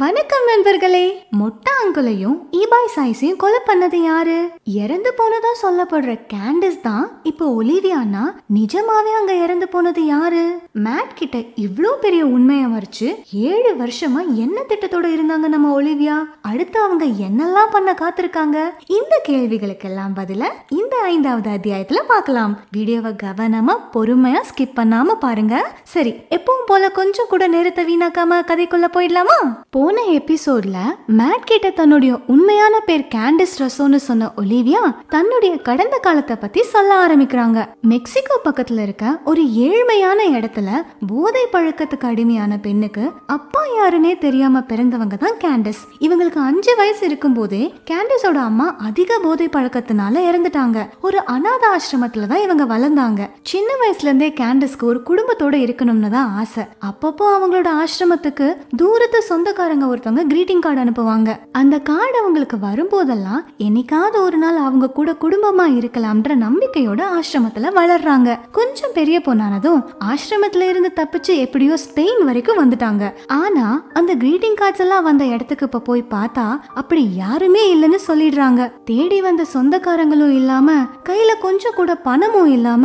வணக்கம் நண்பர்களே மொட்டா அங்குலையும் ஈபாய் சைஸையும் கொலை பண்ணது யாரு இறந்து போனதா சொல்லப்படுற கேண்டிஸ் தான் இப்போ ஒலிவியானா நிஜமாவே அங்க இறந்து போனது யாரு மேட் கிட்ட இவ்வளோ பெரிய உண்மையை மறைச்சு ஏழு வருஷமா என்ன திட்டத்தோட இருந்தாங்க நம்ம ஒலிவியா அடுத்து அவங்க என்னெல்லாம் பண்ண காத்திருக்காங்க இந்த கேள்விகளுக்கு எல்லாம் பதில இந்த ஐந்தாவது அத்தியாயத்துல பார்க்கலாம் வீடியோவை கவனமா பொறுமையா ஸ்கிப் பண்ணாம பாருங்க சரி எப்பவும் போல கொஞ்சம் கூட நேரத்தை வீணாக்காம கதைக்குள்ள போயிடலாமா போன எபிசோட்ல மேட் கிட்ட தன்னுடைய உண்மையான பேர் கேண்டிஸ் ரசோன்னு சொன்ன ஒலிவியா தன்னுடைய கடந்த காலத்தை பத்தி சொல்ல ஆரம்பிக்கிறாங்க மெக்சிகோ பக்கத்துல இருக்க ஒரு ஏழ்மையான இடத்துல போதை பழக்கத்துக்கு அடிமையான பெண்ணுக்கு அப்பா யாருன்னே தெரியாம பிறந்தவங்க தான் கேண்டிஸ் இவங்களுக்கு அஞ்சு வயசு இருக்கும் போதே கேண்டிஸோட அம்மா அதிக போதை பழக்கத்தினால இறந்துட்டாங்க ஒரு அநாத ஆசிரமத்துல தான் இவங்க வளர்ந்தாங்க சின்ன வயசுல இருந்தே கேண்டிஸ்க்கு ஒரு குடும்பத்தோட இருக்கணும்னு தான் ஆசை அப்பப்போ அவங்களோட ஆசிரமத்துக்கு தூரத்து சொந்தக்கார சொந்தக்காரங்க ஒருத்தவங்க கிரீட்டிங் கார்டு அனுப்புவாங்க அந்த கார்டு அவங்களுக்கு வரும்போதெல்லாம் என்னைக்காவது ஒரு நாள் அவங்க கூட குடும்பமா இருக்கலாம்ன்ற நம்பிக்கையோட ஆசிரமத்துல வளர்றாங்க கொஞ்சம் பெரிய பொண்ணானதும் ஆசிரமத்துல இருந்து தப்பிச்சு எப்படியோ ஸ்பெயின் வரைக்கும் வந்துட்டாங்க ஆனா அந்த கிரீட்டிங் கார்ட்ஸ் எல்லாம் வந்த இடத்துக்கு இப்ப போய் பார்த்தா அப்படி யாருமே இல்லைன்னு சொல்லிடுறாங்க தேடி வந்த சொந்தக்காரங்களும் இல்லாம கையில கொஞ்சம் கூட பணமும் இல்லாம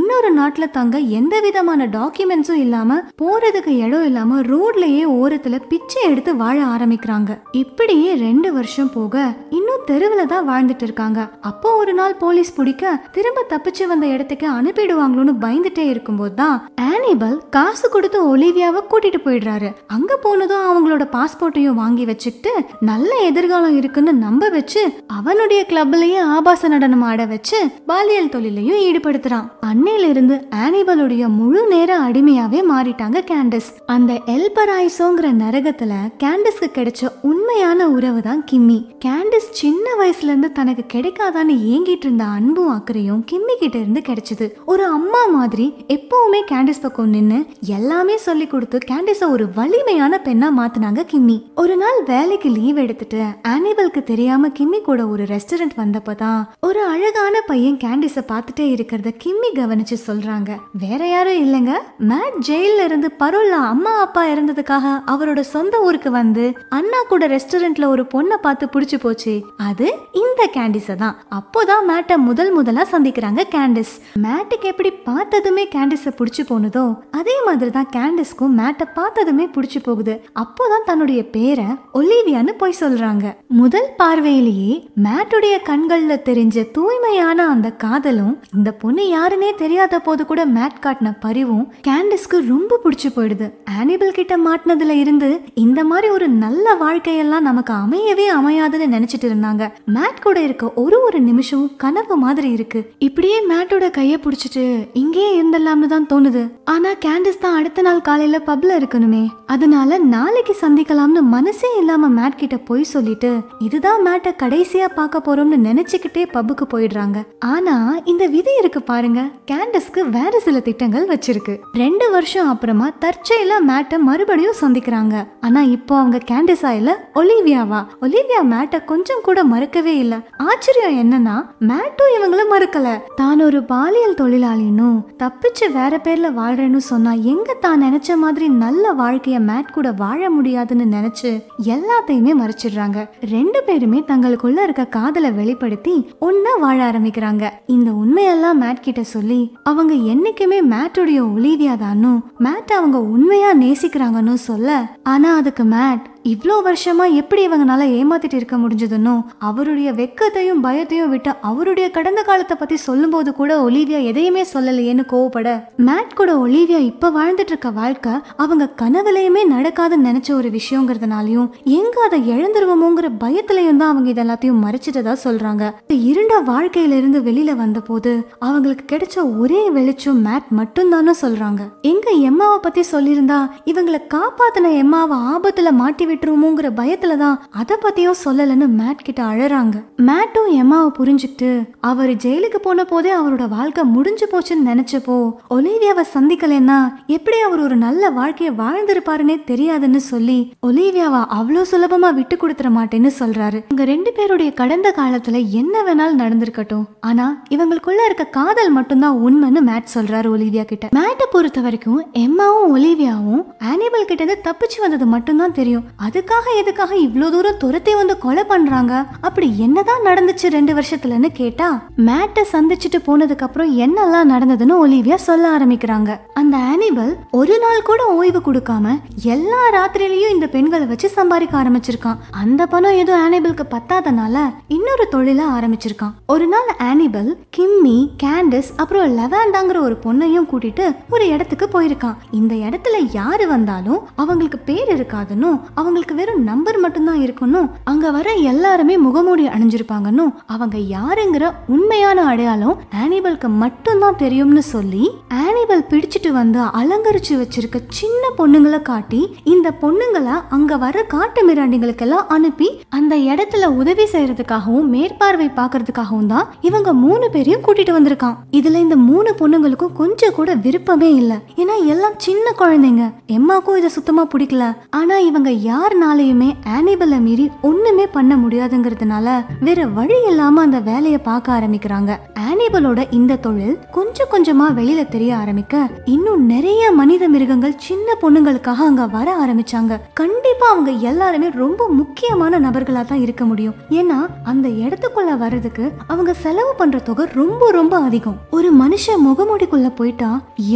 இன்னொரு நாட்டுல தங்க எந்த விதமான டாக்குமெண்ட்ஸும் இல்லாம போறதுக்கு இடம் இல்லாம ரோட்லயே ஓரத்துல பிச்சை எடுத்து வாழ ஆரம்பிக்கிறாங்க இப்படியே ரெண்டு வருஷம் போக இன்னும் தெருவில் தான் வாழ்ந்துட்டு இருக்காங்க அப்போ ஒரு நாள் போலீஸ் பிடிக்க திரும்ப தப்பிச்சு வந்த இடத்துக்கு அனுப்பிடுவாங்களோன்னு பயந்துட்டே இருக்கும்போது தான் ஆனிபல் காசு கொடுத்து ஒலிவியாவை கூட்டிட்டு போயிடுறாரு அங்க போனதும் அவங்களோட பாஸ்போர்ட்டையும் வாங்கி வச்சுக்கிட்டு நல்ல எதிர்காலம் இருக்குன்னு நம்ப வச்சு அவனுடைய கிளப்லயே ஆபாச நடனம் ஆட வச்சு பாலியல் தொழிலையும் ஈடுபடுத்துறான் அன்னையில இருந்து ஆனிபலுடைய முழு நேர அடிமையாவே மாறிட்டாங்க கேண்டஸ் அந்த எல்பராய்சோங்கிற நரகத்துல கேண்டஸ்க்கு கிடைச்ச உண்மையான உறவு தான் கிம்மி கேண்டஸ் சின்ன வயசுல இருந்து தனக்கு கிடைக்காதான்னு ஏங்கிட்டு இருந்த அன்பும் அக்கறையும் கிம்மி கிட்ட இருந்து கிடைச்சது ஒரு அம்மா மாதிரி எப்பவுமே கேண்டஸ் பக்கம் நின்று எல்லாமே சொல்லி கொடுத்து கேண்டஸை ஒரு வலிமையான பெண்ணா மாத்தினாங்க கிம்மி ஒரு நாள் வேலைக்கு லீவ் எடுத்துட்டு ஆனிவல்க்கு தெரியாம கிம்மி கூட ஒரு ரெஸ்டாரண்ட் வந்தப்பதான் தான் ஒரு அழகான பையன் கேண்டிஸ பார்த்துட்டே இருக்கிறத கிம்மி கவனிச்சு சொல்றாங்க வேற யாரும் இல்லைங்க மேட் ஜெயில இருந்து பரோல்ல அம்மா அப்பா இருந்ததுக்காக அவரோட சொந்த ஊருக்கு ஹோட்டலுக்கு வந்து அண்ணா கூட ரெஸ்டாரண்ட்ல ஒரு பொண்ணை பார்த்து பிடிச்சு போச்சு அது இந்த கேண்டிஸை தான் அப்போதான் மேட்டை முதல் முதலா சந்திக்கிறாங்க கேண்டிஸ் மேட்டுக்கு எப்படி பார்த்ததுமே கேண்டிஸை பிடிச்சு போனதோ அதே மாதிரி தான் கேண்டிஸ்க்கும் மேட்டை பார்த்ததுமே பிடிச்சு போகுது அப்போதான் தன்னுடைய பேரை ஒலிவியான்னு போய் சொல்றாங்க முதல் பார்வையிலேயே மேட்டுடைய கண்கள்ல தெரிஞ்ச தூய்மையான அந்த காதலும் இந்த பொண்ணு யாருன்னே தெரியாத போது கூட மேட் காட்டின பரிவும் கேண்டிஸ்க்கு ரொம்ப பிடிச்சு போயிடுது ஆனிபிள் கிட்ட மாட்டினதுல இருந்து இந்த மாதிரி மாதிரி ஒரு நல்ல வாழ்க்கையெல்லாம் நமக்கு அமையவே அமையாதுன்னு நினைச்சிட்டு இருந்தாங்க மேட் கூட இருக்க ஒரு ஒரு நிமிஷம் கனவு மாதிரி இருக்கு இப்படியே மேட்டோட கையை பிடிச்சிட்டு இங்கேயே இருந்தலாம்னு தான் தோணுது ஆனா கேண்டிஸ் தான் அடுத்த நாள் காலையில பப்ல இருக்கணுமே அதனால நாளைக்கு சந்திக்கலாம்னு மனசே இல்லாம மேட் கிட்ட போய் சொல்லிட்டு இதுதான் மேட்ட கடைசியா பார்க்க போறோம்னு நினைச்சுக்கிட்டே பப்புக்கு போயிடுறாங்க ஆனா இந்த விதி இருக்கு பாருங்க கேண்டஸ்க்கு வேற சில திட்டங்கள் வச்சிருக்கு ரெண்டு வருஷம் அப்புறமா தற்செயலா மேட்ட மறுபடியும் சந்திக்கிறாங்க ஆனா இப்ப இப்போ அவங்க கேண்டிஸா இல்ல ஒலிவியாவா ஒலிவியா மேட்ட கொஞ்சம் கூட மறுக்கவே இல்ல ஆச்சரியம் என்னன்னா மேட்டும் இவங்களும் மறுக்கல தான் ஒரு பாலியல் தொழிலாளினும் தப்பிச்சு வேற பேர்ல வாழ்றேன்னு சொன்னா எங்க தான் நினைச்ச மாதிரி நல்ல வாழ்க்கைய மேட் கூட வாழ முடியாதுன்னு நினைச்சு எல்லாத்தையுமே மறைச்சிடுறாங்க ரெண்டு பேருமே தங்களுக்குள்ள இருக்க காதலை வெளிப்படுத்தி ஒன்னா வாழ ஆரம்பிக்கிறாங்க இந்த உண்மையெல்லாம் மேட் கிட்ட சொல்லி அவங்க என்னைக்குமே மேட்டுடைய ஒலிவியா தானும் மேட் அவங்க உண்மையா நேசிக்கிறாங்கன்னு சொல்ல ஆனா அதுக்கு mad. இவ்வளோ வருஷமா எப்படி இவங்கனால ஏமாத்திட்டு இருக்க முடிஞ்சதுன்னோ அவருடைய வெக்கத்தையும் பயத்தையும் விட்டு அவருடைய கடந்த காலத்தை பத்தி சொல்லும்போது கூட ஒலிவியா எதையுமே சொல்லலையேன்னு கோவப்பட மேட் கூட ஒலிவியா இப்ப வாழ்ந்துட்டு இருக்க வாழ்க்கை அவங்க கனவுலையுமே நடக்காதுன்னு நினைச்ச ஒரு விஷயங்கிறதுனாலையும் எங்க அதை இழந்துருவோமோங்கிற பயத்திலையும் தான் அவங்க இதெல்லாத்தையும் மறைச்சிட்டதா வாழ்க்கையில இருண்ட வெளியில வந்த போது அவங்களுக்கு கிடைச்ச ஒரே வெளிச்சம் மேட் மட்டும்தானு சொல்றாங்க எங்க எம்மாவை பத்தி சொல்லியிருந்தா இவங்களை காப்பாத்தின எம்மாவை ஆபத்துல மாட்டி விட்டுருமோங்கிற பயத்துல தான் அதை பத்தியும் சொல்லலன்னு மேட் கிட்ட அழறாங்க மேட்டும் எம்மாவை புரிஞ்சுக்கிட்டு அவர் ஜெயிலுக்கு போன போதே அவரோட வாழ்க்கை முடிஞ்சு போச்சுன்னு நினைச்சப்போ ஒலிவியாவை சந்திக்கலன்னா எப்படி அவர் ஒரு நல்ல வாழ்க்கையை வாழ்ந்திருப்பாருன்னே தெரியாதுன்னு சொல்லி ஒலிவியாவை அவ்வளோ சுலபமா விட்டு கொடுத்துட மாட்டேன்னு சொல்றாரு இவங்க ரெண்டு பேருடைய கடந்த காலத்துல என்ன வேணாலும் நடந்திருக்கட்டும் ஆனா இவங்களுக்குள்ள இருக்க காதல் மட்டும்தான் உண்மைன்னு மேட் சொல்றாரு ஒலிவியா கிட்ட மேட்டை பொறுத்த வரைக்கும் எம்மாவும் ஒலிவியாவும் ஆனிமல் கிட்ட இருந்து தப்பிச்சு வந்தது மட்டும்தான் தெரியும் அதுக்காக எதுக்காக இவ்வளோ தூரம் துரத்தி வந்து கொலை பண்றாங்க அப்படி என்னதான் நடந்துச்சு ரெண்டு வருஷத்துலன்னு கேட்டா மேட்ட சந்திச்சுட்டு போனதுக்கு அப்புறம் என்னெல்லாம் நடந்ததுன்னு ஒலிவியா சொல்ல ஆரம்பிக்கிறாங்க அந்த ஆனிபல் ஒரு நாள் கூட ஓய்வு கொடுக்காம எல்லா ராத்திரிலையும் இந்த பெண்களை வச்சு சம்பாதிக்க ஆரம்பிச்சிருக்கான் அந்த பணம் எதுவும் ஆனிபிள்க்கு பத்தாதனால இன்னொரு தொழில ஆரம்பிச்சிருக்கான் ஒரு நாள் ஆனிபல் கிம்மி கேண்டஸ் அப்புறம் லெவாண்டாங்கிற ஒரு பொண்ணையும் கூட்டிட்டு ஒரு இடத்துக்கு போயிருக்கான் இந்த இடத்துல யாரு வந்தாலும் அவங்களுக்கு பேர் இருக்காதுன்னு அவங்க அவங்களுக்கு வெறும் நம்பர் மட்டும்தான் இருக்கணும் அங்க வர எல்லாருமே முகமூடி அணிஞ்சிருப்பாங்கன்னு அவங்க யாருங்கிற உண்மையான அடையாளம் ஆனிபல்க்கு மட்டும்தான் தெரியும்னு சொல்லி ஆனிபல் பிடிச்சிட்டு வந்து அலங்கரிச்சு வச்சிருக்க சின்ன பொண்ணுங்களை காட்டி இந்த பொண்ணுங்களை அங்க வர காட்டு மிராண்டிங்களுக்கெல்லாம் அனுப்பி அந்த இடத்துல உதவி செய்யறதுக்காகவும் மேற்பார்வை பாக்குறதுக்காகவும் தான் இவங்க மூணு பேரையும் கூட்டிட்டு வந்திருக்கான் இதுல இந்த மூணு பொண்ணுங்களுக்கும் கொஞ்சம் கூட விருப்பமே இல்லை ஏன்னா எல்லாம் சின்ன குழந்தைங்க எம்மாக்கும் இதை சுத்தமா பிடிக்கல ஆனா இவங்க யார் யாருனாலையுமே ஆனிபலை மீறி ஒண்ணுமே பண்ண முடியாதுங்கிறதுனால வேற வழி இல்லாம அந்த வேலையை பார்க்க ஆரம்பிக்கிறாங்க ஆனிபலோட இந்த தொழில் கொஞ்சம் கொஞ்சமா வெளியில தெரிய ஆரம்பிக்க இன்னும் நிறைய மனித மிருகங்கள் சின்ன பொண்ணுங்களுக்காக அங்க வர ஆரம்பிச்சாங்க கண்டிப்பா அவங்க எல்லாருமே ரொம்ப முக்கியமான நபர்களா தான் இருக்க முடியும் ஏன்னா அந்த இடத்துக்குள்ள வர்றதுக்கு அவங்க செலவு பண்ற தொகை ரொம்ப ரொம்ப அதிகம் ஒரு மனுஷ முகமூடிக்குள்ள போயிட்டா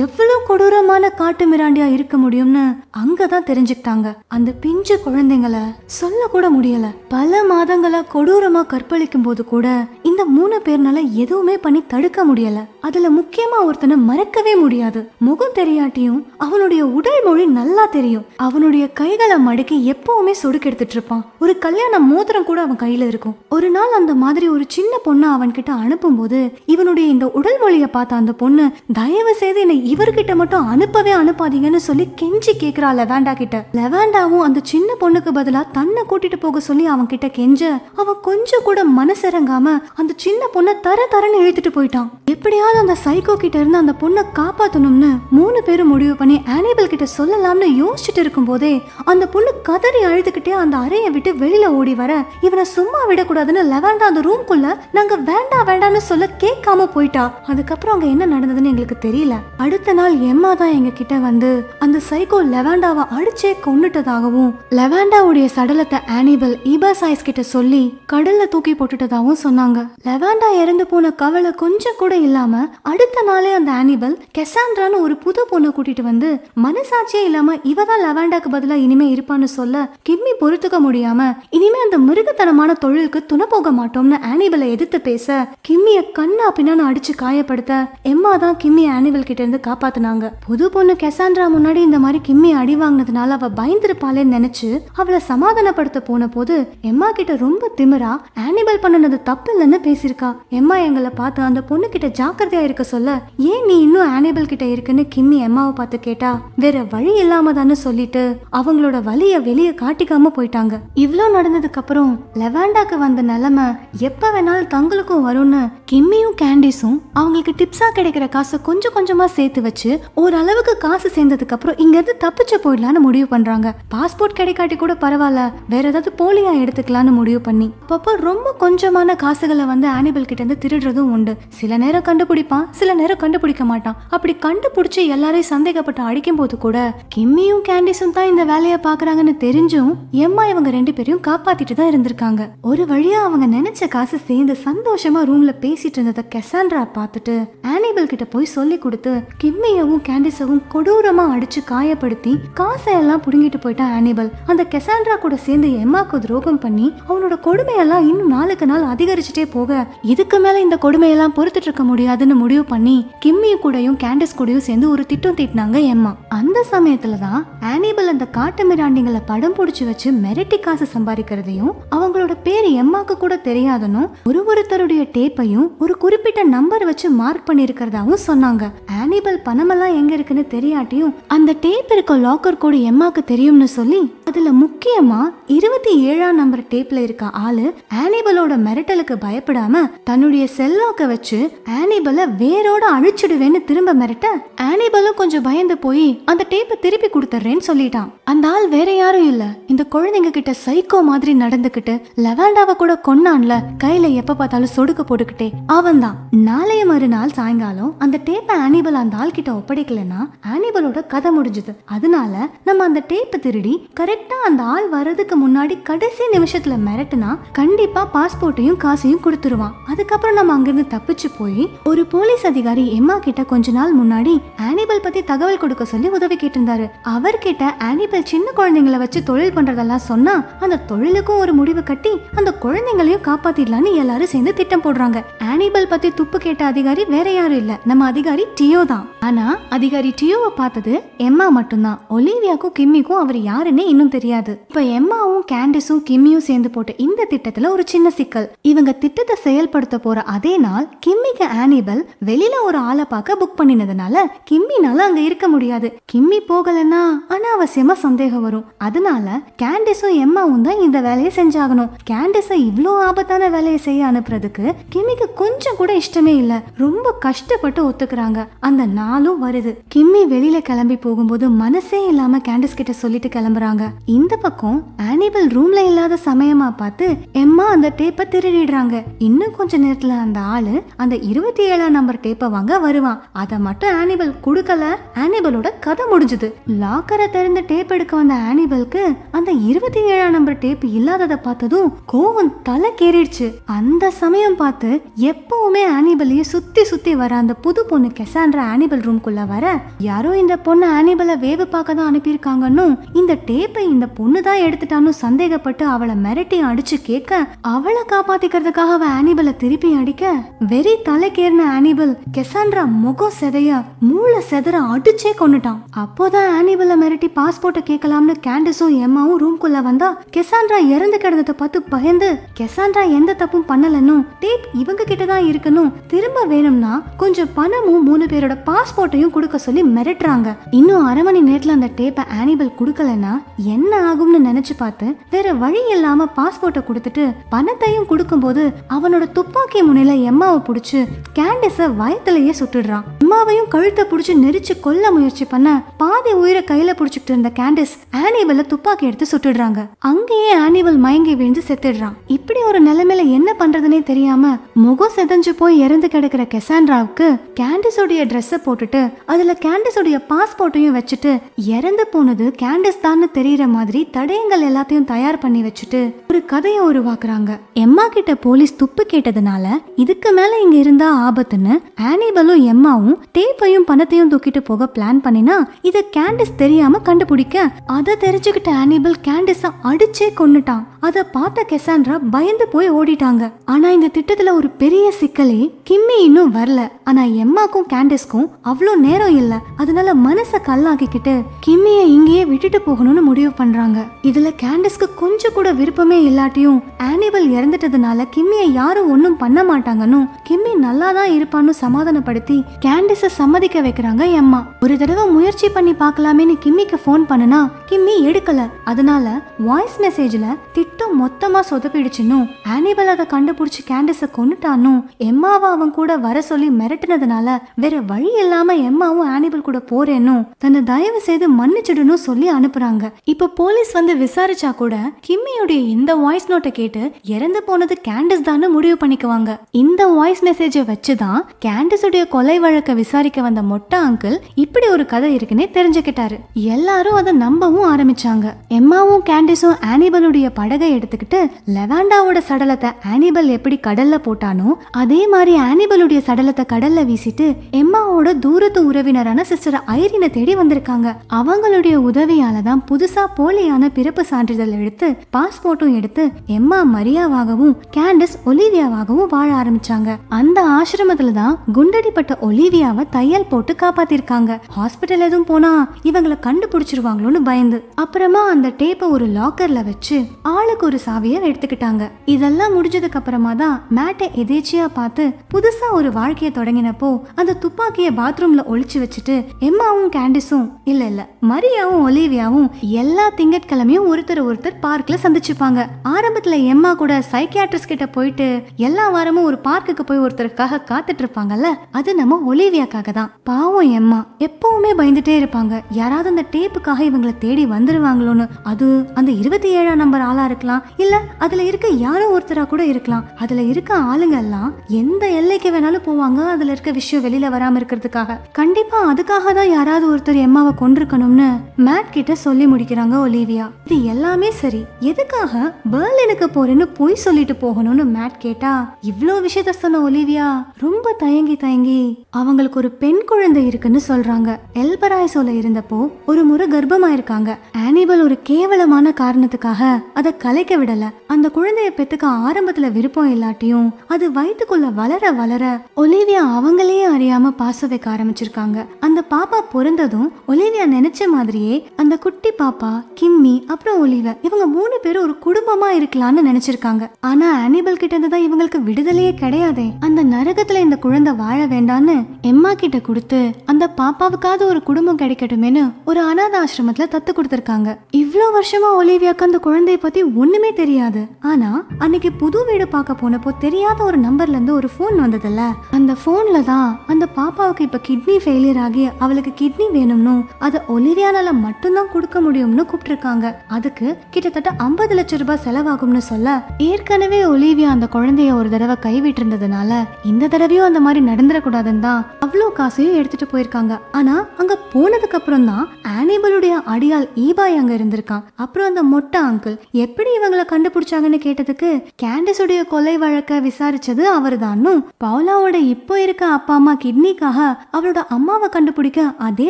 எவ்வளவு கொடூரமான காட்டு மிராண்டியா இருக்க முடியும்னு அங்கதான் தெரிஞ்சுக்கிட்டாங்க அந்த பிஞ்சு குழந்தைங்களை சொல்ல கூட முடியல பல மாதங்களா கொடூரமா கற்பழிக்கும் போது கூட இந்த மூணு பேர்னால எதுவுமே பண்ணி தடுக்க முடியல அதுல முக்கியமா ஒருத்தனை மறக்கவே முடியாது முகம் தெரியாட்டியும் அவனுடைய உடல் மொழி நல்லா தெரியும் அவனுடைய கைகளை மடக்கி எப்பவுமே சொடுக்கெடுத்துட்டு இருப்பான் ஒரு கல்யாண மோதிரம் கூட அவன் கையில இருக்கும் ஒரு நாள் அந்த மாதிரி ஒரு சின்ன பொண்ணை அவன்கிட்ட அனுப்பும் போது இவனுடைய இந்த உடல் மொழியை பார்த்த அந்த பொண்ணு தயவு செய்து என்னை இவர்கிட்ட மட்டும் அனுப்பவே அனுப்பாதீங்கன்னு சொல்லி கெஞ்சி கேட்கிறா லெவாண்டா கிட்ட லெவாண்டாவும் அந்த சின்ன சின்ன பொண்ணுக்கு பதிலா தன்னை கூட்டிட்டு போக சொல்லி அவன் கிட்ட கெஞ்ச அவன் கொஞ்சம் கூட மனசிறங்காம அந்த சின்ன பொண்ணை தர தரன்னு இழுத்துட்டு போயிட்டான் எப்படியாவது அந்த சைக்கோ கிட்ட இருந்து அந்த பொண்ணை காப்பாத்தணும்னு மூணு பேரும் முடிவு பண்ணி ஆனிபிள் கிட்ட சொல்லலாம்னு யோசிச்சுட்டு இருக்கும் போதே அந்த பொண்ணு கதறி அழுதுகிட்டே அந்த அறையை விட்டு வெளியில ஓடி வர இவனை சும்மா விடக்கூடாதுன்னு லெவண்டா அந்த ரூம்குள்ள நாங்க வேண்டாம் வேண்டாம்னு சொல்ல கேட்காம போயிட்டா அதுக்கப்புறம் அங்க என்ன நடந்ததுன்னு எங்களுக்கு தெரியல அடுத்த நாள் எம்மா தான் எங்க கிட்ட வந்து அந்த சைக்கோ லெவாண்டாவை அடிச்சே கொண்டுட்டதாகவும் லெவாண்டாவுடைய சடலத்தை ஆனிபல் ஈபா சாய்ஸ் கிட்ட சொல்லி கடல்ல தூக்கி போட்டுட்டதாகவும் சொன்னாங்க லெவாண்டா இறந்து போன கவலை கொஞ்சம் கூட இல்லாம அடுத்த நாளே அந்த ஆனிபல் கெசாண்ட்ரான்னு ஒரு புது பொண்ணை கூட்டிட்டு வந்து மனசாட்சியே இல்லாம இவ தான் லெவாண்டாக்கு பதிலாக இனிமே இருப்பான்னு சொல்ல கிம்மி பொறுத்துக்க முடியாம இனிமே அந்த மிருகத்தனமான தொழிலுக்கு துணை போக மாட்டோம்னு ஆனிபலை எதிர்த்து பேச கிம்மிய கண்ணா பின்னான்னு அடிச்சு காயப்படுத்த எம்மா தான் கிம்மி ஆனிபல் கிட்ட இருந்து காப்பாத்தினாங்க புது பொண்ணு கெசாண்ட்ரா முன்னாடி இந்த மாதிரி கிம்மி அடி வாங்கினதுனால அவ பயந்துருப்பாளேன்னு நினைச்சு நினைச்சு அவளை சமாதானப்படுத்த போன போது எம்மா கிட்ட ரொம்ப திமிரா ஆனிமல் பண்ணனது தப்பு இல்லைன்னு பேசியிருக்கா எம்மா எங்களை பார்த்து அந்த பொண்ணு கிட்ட ஜாக்கிரதையா இருக்க சொல்ல ஏன் நீ இன்னும் ஆனிமல் கிட்ட இருக்குன்னு கிம்மி எம்மாவை பார்த்து கேட்டா வேற வழி இல்லாம தானே சொல்லிட்டு அவங்களோட வழிய வெளியே காட்டிக்காம போயிட்டாங்க இவ்வளவு நடந்ததுக்கு அப்புறம் லெவாண்டாக்கு வந்த நிலைமை எப்ப வேணாலும் தங்களுக்கும் வரும்னு கிம்மியும் கேண்டிஸும் அவங்களுக்கு டிப்ஸா கிடைக்கிற காசை கொஞ்சம் கொஞ்சமா சேர்த்து வச்சு ஓரளவுக்கு காசு சேர்ந்ததுக்கு அப்புறம் இங்க இருந்து தப்பிச்சு போயிடலாம்னு முடிவு பண்றாங்க பாஸ்போர்ட் கிடைக்காட்டி கூட பரவாயில்ல வேற ஏதாவது போலியா எடுத்துக்கலாம்னு முடிவு பண்ணி பப்பா ரொம்ப கொஞ்சமான காசுகளை வந்து ஆனிபல் கிட்ட இருந்து திருடுறதும் உண்டு சில நேரம் கண்டுபிடிப்பான் சில நேரம் கண்டுபிடிக்க மாட்டான் அப்படி கண்டுபிடிச்சு எல்லாரையும் சந்தேகப்பட்டு அடிக்கும் போது கூட கிம்மியும் கேண்டிஸும் தான் இந்த வேலையை பாக்குறாங்கன்னு தெரிஞ்சும் எம்மா இவங்க ரெண்டு பேரையும் காப்பாத்திட்டு தான் இருந்திருக்காங்க ஒரு வழியா அவங்க நினைச்ச காசு சேர்ந்து சந்தோஷமா ரூம்ல பேசிட்டு இருந்ததை கெசான்ரா பார்த்துட்டு ஆனிபல் கிட்ட போய் சொல்லி கொடுத்து கிம்மியவும் கேண்டிஸவும் கொடூரமா அடிச்சு காயப்படுத்தி காசை எல்லாம் புடுங்கிட்டு போயிட்டான் ஆனிபல் அந்த கெசாண்ட்ரா கூட சேர்ந்து எம்மாக்கு துரோகம் பண்ணி அவனோட கொடுமையெல்லாம் இன்னும் நாளுக்கு நாள் அதிகரிச்சுட்டே போக இதுக்கு மேல இந்த கொடுமையெல்லாம் பொறுத்துட்டு இருக்க முடியாதுன்னு முடிவு பண்ணி கிம்மியும் கூடயும் கேண்டஸ் கூடயும் சேர்ந்து ஒரு திட்டம் தீட்டினாங்க எம்மா அந்த சமயத்துல தான் ஆனிபல் அந்த காட்டு மிராண்டிங்களை படம் பிடிச்சி வச்சு மெரட்டி காசு சம்பாதிக்கிறதையும் அவங்களோட பேர் எம்மாக்கு கூட தெரியாதனும் ஒரு ஒருத்தருடைய டேப்பையும் ஒரு குறிப்பிட்ட நம்பர் வச்சு மார்க் பண்ணியிருக்கிறதாவும் சொன்னாங்க ஆனிபல் பணமெல்லாம் எங்க இருக்குன்னு தெரியாட்டியும் அந்த டேப் இருக்க லாக்கர் கூட எம்மாக்கு தெரியும்னு சொல்லி அதில் முக்கியமாக இருபத்தி ஏழாம் நம்பர் டேப்பில் இருக்க ஆளு ஆனிபலோட மிரட்டலுக்கு பயப்படாம தன்னுடைய செல்லாக்க வச்சு ஆனிபலை வேரோட அழிச்சிடுவேன்னு திரும்ப மிரட்ட ஆனிபலும் கொஞ்சம் பயந்து போய் அந்த டேப்பை திருப்பி கொடுத்துட்றேன்னு சொல்லிட்டான் அந்த ஆள் வேற யாரும் இல்ல இந்த குழந்தைங்க கிட்ட சைக்கோ மாதிரி நடந்துகிட்டு லெவாண்டாவை கூட கொன்னான்ல கையில எப்ப பார்த்தாலும் சொடுக்க போட்டுக்கிட்டே அவன் தான் நாளைய மறுநாள் சாயங்காலம் அந்த டேப்பை ஆனிபல் அந்த ஆள் கிட்ட ஒப்படைக்கலன்னா ஆனிபலோட கதை முடிஞ்சது அதனால நம்ம அந்த டேப்பை திருடி கரெக்ட் கரெக்டாக அந்த ஆள் வர்றதுக்கு முன்னாடி கடைசி நிமிஷத்துல மிரட்டுனா கண்டிப்பா பாஸ்போர்ட்டையும் காசையும் கொடுத்துருவான் அதுக்கப்புறம் நம்ம அங்கிருந்து தப்பிச்சு போய் ஒரு போலீஸ் அதிகாரி எம்மா கிட்ட கொஞ்ச நாள் முன்னாடி ஆனிபல் பத்தி தகவல் கொடுக்க சொல்லி உதவி கேட்டிருந்தாரு அவர்கிட்ட ஆனிபல் சின்ன குழந்தைங்களை வச்சு தொழில் பண்றதெல்லாம் சொன்னா அந்த தொழிலுக்கும் ஒரு முடிவு கட்டி அந்த குழந்தைங்களையும் காப்பாத்திடலான்னு எல்லாரும் சேர்ந்து திட்டம் போடுறாங்க ஆனிபல் பத்தி துப்பு கேட்ட அதிகாரி வேற யாரும் இல்ல நம்ம அதிகாரி டியோ தான் ஆனா அதிகாரி டியோவை பார்த்தது எம்மா மட்டும்தான் ஒலிவியாக்கும் கிம்மிக்கும் அவர் யாருன்னு இன்னும் யாருக்கும் தெரியாது இப்ப எம்மாவும் கேண்டிஸும் கிம்மியும் சேர்ந்து போட்ட இந்த திட்டத்துல ஒரு சின்ன சிக்கல் இவங்க திட்டத்தை செயல்படுத்த போற அதே நாள் கிம்மிக்கு ஆனிபல் வெளியில ஒரு ஆளை பார்க்க புக் பண்ணினதுனால கிம்மினால அங்க இருக்க முடியாது கிம்மி போகலன்னா அனாவசியமா சந்தேகம் வரும் அதனால கேண்டிஸும் எம்மாவும் தான் இந்த வேலையை செஞ்சாகணும் கேண்டிஸை இவ்வளோ ஆபத்தான வேலையை செய்ய அனுப்புறதுக்கு கிம்மிக்கு கொஞ்சம் கூட இஷ்டமே இல்ல ரொம்ப கஷ்டப்பட்டு ஒத்துக்கிறாங்க அந்த நாளும் வருது கிம்மி வெளியில கிளம்பி போகும்போது மனசே இல்லாம கேண்டிஸ் கிட்ட சொல்லிட்டு கிளம்புறாங்க இந்த பக்கம் ஆனிபல் ரூம்ல இல்லாத சமயமா பார்த்து எம்மா அந்த டேப்பை திருடிடுறாங்க இன்னும் கொஞ்ச நேரத்துல அந்த ஆளு அந்த இருபத்தி ஏழாம் நம்பர் டேப்பை வாங்க வருவான் அதை மட்டும் ஆனிபல் கொடுக்கல ஆனிபலோட கதை முடிஞ்சது லாக்கரை திறந்து டேப் எடுக்க வந்த ஆனிபலுக்கு அந்த இருபத்தி ஏழாம் நம்பர் டேப் இல்லாததை பார்த்ததும் கோவம் தலை கேறிடுச்சு அந்த சமயம் பார்த்து எப்பவுமே ஆனிபலையே சுத்தி சுத்தி வர அந்த புது பொண்ணு கெசான்ற ஆனிபல் ரூம்குள்ள வர யாரோ இந்த பொண்ணு ஆனிபலை வேவு பார்க்க தான் அனுப்பியிருக்காங்கன்னு இந்த டேப் கிளிப்பை இந்த பொண்ணு தான் எடுத்துட்டான்னு சந்தேகப்பட்டு அவளை மிரட்டி அடிச்சு கேட்க அவளை காப்பாத்திக்கிறதுக்காக அவ ஆனிபலை திருப்பி அடிக்க வெறி தலைக்கேறின ஆனிபல் கெசான்ரா முகம் செதைய மூளை செதற அடிச்சே கொண்டுட்டான் அப்போதான் ஆனிபலை மிரட்டி பாஸ்போர்ட்டை கேட்கலாம்னு கேண்டிஸும் எம்மாவும் ரூம்குள்ள வந்தா கெசான்ரா இறந்து கிடந்ததை பார்த்து பயந்து கெசான்ரா எந்த தப்பும் பண்ணலன்னு டேப் இவங்க கிட்டதான் தான் இருக்கணும் திரும்ப வேணும்னா கொஞ்சம் பணமும் மூணு பேரோட பாஸ்போர்ட்டையும் கொடுக்க சொல்லி மிரட்டுறாங்க இன்னும் அரை மணி நேரத்துல அந்த டேப்பை ஆனிபல் கொடுக்கலன்னா என்ன ஆகும்னு நினைச்சு பார்த்து வேற வழி இல்லாம பாஸ்போர்ட்டை கொடுத்துட்டு பணத்தையும் கொடுக்கும்போது அவனோட துப்பாக்கி முனையில எம்மாவை பிடிச்சி கேண்டிஸ வயத்திலேயே சுட்டுடுறான் எம்மாவையும் கழுத்தை பிடிச்சி நெரிச்சு கொல்ல முயற்சி பண்ண பாதி உயிரை கையில பிடிச்சிட்டு இருந்த கேண்டிஸ் ஆனிவல துப்பாக்கி எடுத்து சுட்டுடுறாங்க அங்கேயே ஆனிவல் மயங்கி விழுந்து செத்துடுறான் இப்படி ஒரு நிலைமையில என்ன பண்றதுனே தெரியாம முகம் செதஞ்சு போய் இறந்து கிடக்கிற கெசான்ராவுக்கு கேண்டிஸோடைய ட்ரெஸ்ஸை போட்டுட்டு அதுல கேண்டிஸோடைய பாஸ்போர்ட்டையும் வச்சுட்டு இறந்து போனது கேண்டிஸ் தான்னு தெரியற மாதிரி தடயங்கள் எல்லாத்தையும் தயார் பண்ணி வச்சுட்டு ஒரு கதையை உருவாக்குறாங்க எம்மா கிட்ட போலீஸ் துப்பு கேட்டதுனால இதுக்கு மேல இங்க இருந்தா ஆபத்துன்னு ஆனிபலும் எம்மாவும் டேப்பையும் பணத்தையும் தூக்கிட்டு போக பிளான் பண்ணினா இத கேண்டிஸ் தெரியாம கண்டுபிடிக்க அதை தெரிஞ்சுக்கிட்ட ஆனிபிள் கேண்டிஸ அடிச்சே கொன்னுட்டான் அதை பார்த்த கெசான்ரா பயந்து போய் ஓடிட்டாங்க ஆனா இந்த திட்டத்துல ஒரு பெரிய சிக்கலே கிம்மி இன்னும் வரல ஆனா எம்மாக்கும் கேண்டிஸ்க்கும் அவ்வளவு நேரம் இல்ல அதனால மனச கல்லாக்கிக்கிட்டு கிம்மிய இங்கேயே விட்டுட்டு போகணும்னு முடிவு பண்றாங்க இதுல கேண்டிஸ்க்கு கொஞ்சம் கூட விருப்பமே இல்லாட்டியும் ஆனிபிள் இறந்துட்டதுனால கிம்மிய யாரும் ஒன்னும் பண்ண மாட்டாங்கன்னு கிம்மி நல்லாதான் இருப்பான்னு சமாதானப்படுத்தி கேண்டி ஆண்டஸை சம்மதிக்க வைக்கிறாங்க எம்மா ஒரு தடவை முயற்சி பண்ணி பார்க்கலாமேன்னு கிம்மிக்கு ஃபோன் பண்ணுனா கிம்மி எடுக்கல அதனால வாய்ஸ் மெசேஜ்ல திட்டம் மொத்தமா சொதப்பிடுச்சுன்னும் ஆனிபல் அதை கண்டுபிடிச்சு கேண்டஸை கொண்டுட்டானும் எம்மாவை அவன் கூட வர சொல்லி மிரட்டினதுனால வேற வழி இல்லாம எம்மாவும் ஆனிபல் கூட போறேனும் தன்னை தயவு செய்து மன்னிச்சிடணும் சொல்லி அனுப்புறாங்க இப்ப போலீஸ் வந்து விசாரிச்சா கூட கிம்மியுடைய இந்த வாய்ஸ் நோட்டை கேட்டு இறந்து போனது கேண்டிஸ் தான் முடிவு பண்ணிக்குவாங்க இந்த வாய்ஸ் மெசேஜை வச்சுதான் கேண்டஸுடைய கொலை வழக்கை விசாரிக்க வந்த மொட்டை அங்கிள் இப்படி ஒரு கதை இருக்குன்னே தெரிஞ்சுக்கிட்டாரு எல்லாரும் அதை நம்பவும் ஆரம்பிச்சாங்க எம்மாவும் கேண்டிஸும் ஆனிபலுடைய படகை எடுத்துக்கிட்டு லெவாண்டாவோட சடலத்தை ஆனிபல் எப்படி கடல்ல போட்டானோ அதே மாதிரி ஆனிபலுடைய சடலத்தை கடல்ல வீசிட்டு எம்மாவோட தூரத்து உறவினரான சிஸ்டர் ஐரினை தேடி வந்திருக்காங்க அவங்களுடைய உதவியால தான் புதுசா போலியான பிறப்பு சான்றிதழ் எடுத்து பாஸ்போர்ட்டும் எடுத்து எம்மா மரியாவாகவும் கேண்டிஸ் ஒலிவியாவாகவும் வாழ ஆரம்பிச்சாங்க அந்த ஆசிரமத்துல தான் குண்டடிப்பட்ட ஒலிவியா மீராவை தையல் போட்டு காப்பாத்திருக்காங்க ஹாஸ்பிட்டல் எதுவும் போனா இவங்களை கண்டுபிடிச்சிருவாங்களோன்னு பயந்து அப்புறமா அந்த டேப்பை ஒரு லாக்கர்ல வச்சு ஆளுக்கு ஒரு சாவியை எடுத்துக்கிட்டாங்க இதெல்லாம் முடிஞ்சதுக்கு அப்புறமா தான் மேட்டை எதேச்சியா பார்த்து புதுசா ஒரு வாழ்க்கையை தொடங்கினப்போ அந்த துப்பாக்கியை பாத்ரூம்ல ஒழிச்சு வச்சுட்டு எம்மாவும் கேண்டிஸும் இல்ல இல்ல மரியாவும் ஒலிவியாவும் எல்லா திங்கட்கிழமையும் ஒருத்தர் ஒருத்தர் பார்க்ல சந்திச்சுப்பாங்க ஆரம்பத்துல எம்மா கூட சைக்கியாட்ரிஸ்ட் கிட்ட போயிட்டு எல்லா வாரமும் ஒரு பார்க்குக்கு போய் ஒருத்தருக்காக காத்துட்டு இருப்பாங்கல்ல அது நம்ம ஒலிவியா கேள்வியாக்காக தான் பாவம் எம்மா எப்பவுமே பயந்துட்டே இருப்பாங்க யாராவது அந்த டேப்புக்காக இவங்களை தேடி வந்துருவாங்களோன்னு அது அந்த இருபத்தி ஏழாம் நம்பர் ஆளா இருக்கலாம் இல்ல அதுல இருக்க யாரோ ஒருத்தரா கூட இருக்கலாம் அதுல இருக்க ஆளுங்க எல்லாம் எந்த எல்லைக்கு வேணாலும் போவாங்க அதுல இருக்க விஷயம் வெளியில வராம இருக்கிறதுக்காக கண்டிப்பா அதுக்காக தான் யாராவது ஒருத்தர் எம்மாவை கொண்டிருக்கணும்னு மேட் கிட்ட சொல்லி முடிக்கிறாங்க ஒலிவியா இது எல்லாமே சரி எதுக்காக பேர்லினுக்கு போறேன்னு போய் சொல்லிட்டு போகணும்னு மேட் கேட்டா இவ்வளவு விஷயத்த சொன்ன ஒலிவியா ரொம்ப தயங்கி தயங்கி அவங்க அவங்களுக்கு ஒரு பெண் குழந்தை இருக்குன்னு சொல்றாங்க எல்பராய்சோல இருந்தப்போ ஒரு முறை கர்ப்பமா இருக்காங்க ஆனிபல் ஒரு கேவலமான காரணத்துக்காக அதை கலைக்க விடல அந்த குழந்தைய பெத்துக்க ஆரம்பத்துல விருப்பம் இல்லாட்டியும் அது வயிற்றுக்குள்ள வளர வளர ஒலிவியா அவங்களையே அறியாம பாச வைக்க ஆரம்பிச்சிருக்காங்க அந்த பாப்பா பிறந்ததும் ஒலிவியா நினைச்ச மாதிரியே அந்த குட்டி பாப்பா கிம்மி அப்புறம் ஒலிவ இவங்க மூணு பேரும் ஒரு குடும்பமா இருக்கலாம்னு நினைச்சிருக்காங்க ஆனா ஆனிபல் கிட்ட இருந்து தான் இவங்களுக்கு விடுதலையே கிடையாதே அந்த நரகத்துல இந்த குழந்தை வாழ வேண்டாம்னு எம்மா கிட்ட கொடுத்து அந்த பாப்பாவுக்காவது ஒரு குடும்பம் கிடைக்கட்டுமேனு ஒரு அனாத ஆசிரமத்துல தத்து கொடுத்துருக்காங்க இவ்வளோ வருஷமா ஒலிவியாக்கு அந்த குழந்தைய பத்தி ஒண்ணுமே தெரியாது ஆனா அன்னைக்கு புது வீடு பார்க்க போனப்போ தெரியாத ஒரு நம்பர்ல இருந்து ஒரு ஃபோன் வந்ததுல்ல அந்த ஃபோன்ல தான் அந்த பாப்பாவுக்கு இப்ப கிட்னி ஃபெயிலியர் ஆகி அவளுக்கு கிட்னி வேணும்னு அதை ஒலிவியானால மட்டும்தான் கொடுக்க முடியும்னு கூப்பிட்டுருக்காங்க அதுக்கு கிட்டத்தட்ட ஐம்பது லட்சம் ரூபாய் செலவாகும்னு சொல்ல ஏற்கனவே ஒலிவியா அந்த குழந்தைய ஒரு தடவை கைவிட்டு இருந்ததுனால இந்த தடவையும் அந்த மாதிரி நடந்துடக்கூடாதுன்னு தான் அவ்வளோ காசையும் எடுத்துட்டு போயிருக்காங்க ஆனா அங்க போனதுக்கு அப்புறம் தான் ஆனிபலுடைய அடியால் ஈபாய் அங்க இருந்திருக்கான் அப்புறம் அந்த மொட்டை அங்கிள் எப்படி இவங்கள கண்டுபிடிச்சாங்கன்னு கேட்டதுக்கு கேண்டிஸுடைய கொலை வழக்க விசாரிச்சது அவர் தானும் பவுலாவோட இப்போ இருக்க அப்பா அம்மா கிட்னிக்காக அவரோட அம்மாவை கண்டுபிடிக்க அதே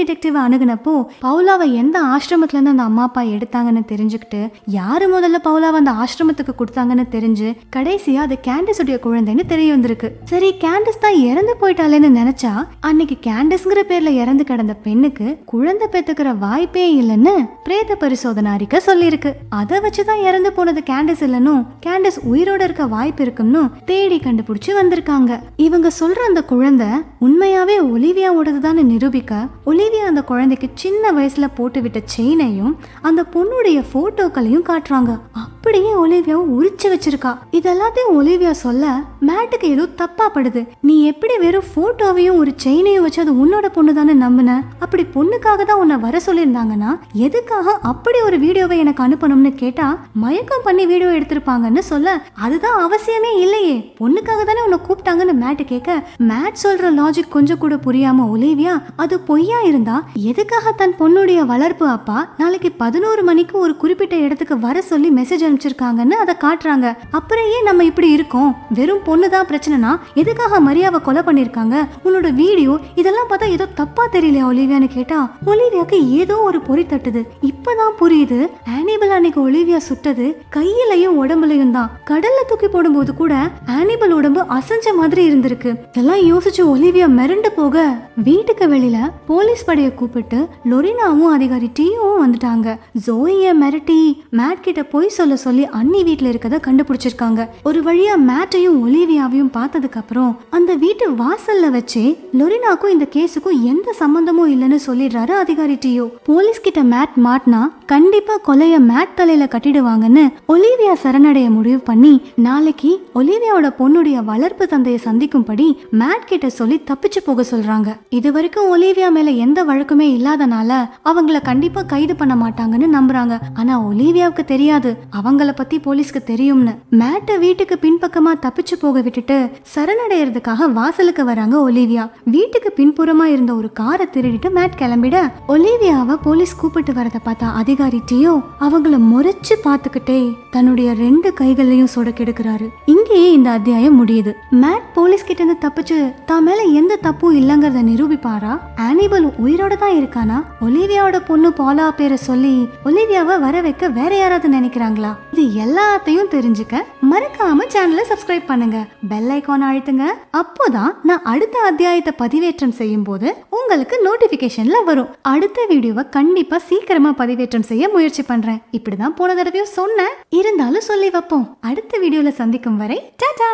டிடெக்டிவ் அணுகுனப்போ பவுலாவை எந்த ஆசிரமத்துல இருந்து அந்த அம்மா அப்பா எடுத்தாங்கன்னு தெரிஞ்சுக்கிட்டு யாரு முதல்ல பவுலாவை அந்த ஆசிரமத்துக்கு கொடுத்தாங்கன்னு தெரிஞ்சு கடைசியா அது கேண்டிஸுடைய குழந்தைன்னு தெரிய வந்திருக்கு சரி கேண்டிஸ் தான் இறந்து போயிட்டாலேன்னு நினைச்சா தெரிஞ்சா அன்னைக்கு கேண்டஸ்ங்கிற பேர்ல இறந்து கிடந்த பெண்ணுக்கு குழந்தை பெத்துக்கிற வாய்ப்பே இல்லைன்னு பிரேத பரிசோதனை அறிக்கை சொல்லியிருக்கு அதை வச்சுதான் இறந்து போனது கேண்டஸ் இல்லைன்னு கேண்டஸ் உயிரோட இருக்க வாய்ப்பு இருக்கும்னு தேடி கண்டுபிடிச்சு வந்திருக்காங்க இவங்க சொல்ற அந்த குழந்தை உண்மையாவே ஒலிவியா தான் நிரூபிக்க ஒலிவியா அந்த குழந்தைக்கு சின்ன வயசுல போட்டு விட்ட செயினையும் அந்த பொண்ணுடைய போட்டோக்களையும் காட்டுறாங்க அப்படியே ஒலிவியாவும் உரிச்சு வச்சிருக்கா இதெல்லாத்தையும் ஒலிவியா சொல்ல மேட்டுக்கு ஏதோ தப்பா படுது நீ எப்படி வெறும் போட்டோவையும் ஒரு செயினையை வச்சு அது உன்னோட பொண்ணு தானே நம்பின அப்படி பொண்ணுக்காக தான் உன்னை வர சொல்லியிருந்தாங்கன்னா எதுக்காக அப்படி ஒரு வீடியோவை எனக்கு அனுப்பணும்னு கேட்டா மயக்கம் பண்ணி வீடியோ எடுத்திருப்பாங்கன்னு சொல்ல அதுதான் அவசியமே இல்லையே பொண்ணுக்காக தானே உன்னை கூப்பிட்டாங்கன்னு மேட் கேட்க மேட் சொல்ற லாஜிக் கொஞ்சம் கூட புரியாம ஒலிவியா அது பொய்யா இருந்தா எதுக்காக தன் பொண்ணுடைய வளர்ப்பு அப்பா நாளைக்கு பதினோரு மணிக்கு ஒரு குறிப்பிட்ட இடத்துக்கு வர சொல்லி மெசேஜ் அனுப்பிச்சிருக்காங்கன்னு அதை காட்டுறாங்க அப்புறம் ஏன் நம்ம இப்படி இருக்கோம் வெறும் பொண்ணு தான் பிரச்சனைனா எதுக்காக மரியாவை கொலை பண்ணிருக்காங்க உன்னோட அவளோட வீடியோ இதெல்லாம் பார்த்தா ஏதோ தப்பா தெரியலையா ஒலிவியான்னு கேட்டா ஒலிவியாக்கு ஏதோ ஒரு பொறி தட்டுது இப்பதான் புரியுது ஆனிபல் அன்னைக்கு ஒலிவியா சுட்டது கையிலையும் உடம்புலையும் தான் கடல்ல தூக்கி போடும்போது கூட ஆனிபல் உடம்பு அசைஞ்ச மாதிரி இருந்திருக்கு இதெல்லாம் யோசிச்சு ஒலிவியா மிரண்டு போக வீட்டுக்கு வெளியில போலீஸ் படையை கூப்பிட்டு லொரினாவும் அதிகாரி டீயும் வந்துட்டாங்க ஜோய மிரட்டி மேட் கிட்ட போய் சொல்ல சொல்லி அன்னி வீட்டுல இருக்கத கண்டுபிடிச்சிருக்காங்க ஒரு வழியா மேட்டையும் ஒலிவியாவையும் பார்த்ததுக்கு அப்புறம் அந்த வீட்டு வாசல்ல வச்சே லொரினாக்கும் இந்த கேஸுக்கும் எந்த சம்பந்தமும் இல்லைன்னு சொல்லிடுறாரு அதிகாரி டியோ போலீஸ் கிட்ட மேட் மாட்டினா கண்டிப்பா கொலைய மேட் தலையில கட்டிடுவாங்கன்னு ஒலிவியா சரணடைய முடிவு பண்ணி நாளைக்கு ஒலிவியாவோட பொண்ணுடைய வளர்ப்பு தந்தையை சந்திக்கும்படி மேட் கிட்ட சொல்லி தப்பிச்சு போக சொல்றாங்க இது வரைக்கும் ஒலிவியா மேல எந்த வழக்குமே இல்லாதனால அவங்கள கண்டிப்பா கைது பண்ண மாட்டாங்கன்னு நம்புறாங்க ஆனா ஒலிவியாவுக்கு தெரியாது அவங்கள பத்தி போலீஸ்க்கு தெரியும்னு மேட்ட வீட்டுக்கு பின்பக்கமா தப்பிச்சு போக விட்டுட்டு சரணடைறதுக்காக வாசலுக்கு வராங்க ஒலிவியா வீட்டுக்கு பின்புறமா இருந்த ஒரு காரை திருடிட்டு மேட் கிளம்பிட ஒலிவியாவை போலீஸ் கூப்பிட்டு வரத பார்த்தா அதிகாரி டியோ அவங்கள முறைச்சு பார்த்துக்கிட்டே தன்னுடைய ரெண்டு கைகளையும் சொடக்கெடுக்கிறாரு இங்கேயே இந்த அத்தியாயம் முடியுது மேட் போலீஸ் கிட்ட இருந்து தப்பிச்சு தான் மேல எந்த தப்பும் இல்லங்கறத நிரூபிப்பாரா ஆனிபல் உயிரோட தான் இருக்கானா ஒலிவியாவோட பொண்ணு பாலா பேரை சொல்லி ஒலிவியாவை வர வைக்க வேற யாராவது நினைக்கிறாங்களா இது எல்லாத்தையும் தெரிஞ்சுக்க மறக்காம சேனலை சப்ஸ்கிரைப் பண்ணுங்க பெல் ஐக்கான் அழுத்துங்க அப்போதான் நான் அடுத்த அத்தியாயம் அத்தியாயத்தை பதிவேற்றம் செய்யும் போது உங்களுக்கு நோட்டிபிகேஷன்ல வரும் அடுத்த வீடியோவை கண்டிப்பா சீக்கிரமா பதிவேற்றம் செய்ய முயற்சி பண்றேன் இப்படிதான் போன தடவையும் சொன்னேன் இருந்தாலும் சொல்லி வைப்போம் அடுத்த வீடியோல சந்திக்கும் வரை டாடா